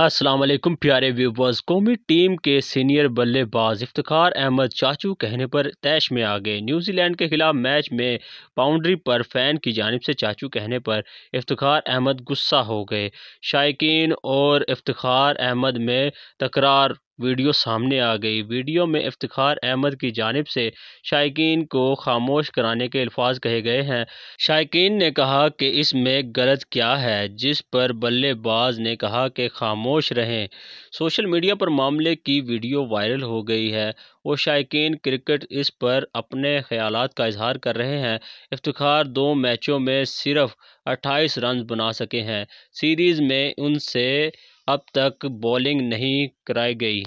असलम प्यारे व्यूवर्स कौमी टीम के सीनियर बल्लेबाज इफ्तार अहमद चाचू कहने पर तैश में आ गए न्यूजीलैंड के खिलाफ मैच में बाउंड्री पर फैन की जानब से चाचू कहने पर इफ्तार अहमद गुस्सा हो गए शायकीन और इफ्तार अहमद में तकरार वीडियो सामने आ गई वीडियो में इफ्तार अहमद की जानब से शायकीन को खामोश कराने के अल्फाज कहे गए हैं शायकीन ने कहा कि इसमें गलत क्या है जिस पर बल्लेबाज ने कहा कि खामोश रहें सोशल मीडिया पर मामले की वीडियो वायरल हो गई है और शायकीन क्रिकेट इस पर अपने ख्याल का इजहार कर रहे हैं इफ्तार दो मैचों में सिर्फ अट्ठाईस रन बना सके हैं सीरीज़ में उनसे अब तक बॉलिंग नहीं कराई गई